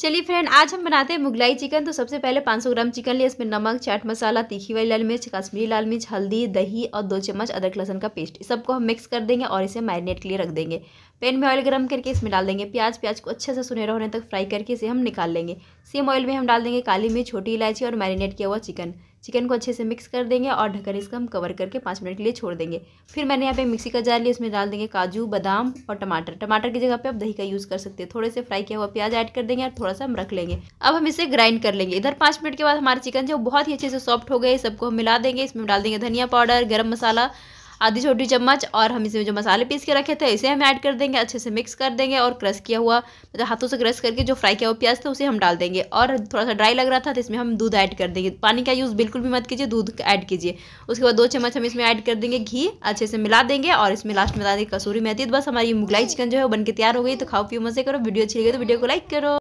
चलिए फ्रेंड आज हम बनाते हैं मुगलाई चिकन तो सबसे पहले 500 ग्राम चिकन लिया इसमें नमक चाट मसाला तीखी वाली लाल मिर्च कश्मीरी लाल मिर्च हल्दी दही और दो चम्मच अदरक लहसन का पेस्ट सबको हम मिक्स कर देंगे और इसे मैरिनेट के लिए रख देंगे पैन में ऑयल गर्म करके इसमें डाल देंगे प्याज प्याज को अच्छे से सुनहरा होने तक फ्राई करके इसे हम निकाल लेंगे सेम ऑयल में हम डाल देंगे काली मिर्च छोटी इलायची और मैरिनेट किया हुआ चिकन चिकन को अच्छे से मिक्स कर देंगे और ढक्कन इसका हम कवर करके पाँच मिनट के लिए छोड़ देंगे फिर मैंने यहाँ पे मिक्सी का जार लिया इसमें डाल देंगे काजू बादाम और टमाटर टमाटर की जगह पे आप दही का यूज़ कर सकते हैं थोड़े से फ्राई किया हुआ प्याज ऐड कर देंगे और थोड़ा सा हम रख लेंगे अब हम इसे ग्राइंड कर लेंगे इधर पाँच मिनट के बाद हमारा चिकन जो बहुत ही अच्छे से सॉफ्ट हो गए सबको हम मिला देंगे इसमें डाल देंगे धनिया पाउडर गर्म मसाला आधी छोटी चम्मच और हम इसमें जो मसाले पीस के रखे थे इसे हम ऐड कर देंगे अच्छे से मिक्स कर देंगे और क्रश किया हुआ मतलब हाथों से क्रश करके जो फ्राई किया हुआ प्याज था उसे हम डाल देंगे और थोड़ा सा ड्राई लग रहा था तो इसमें हम दूध ऐड कर देंगे पानी का यूज़ बिल्कुल भी मत कीजिए दूध ऐड कीजिए उसके बाद दो चम्मच हम इसमें ऐड कर देंगे घी अच्छे से मिला देंगे और इसमें लास्ट में बता देंगे कसूरी मेथी बस हमारी मुगलाई चिकन जो है बन के तैयार हो गई तो खाओ पियो मजे करो वीडियो अच्छी लगी तो वीडियो को लाइक करो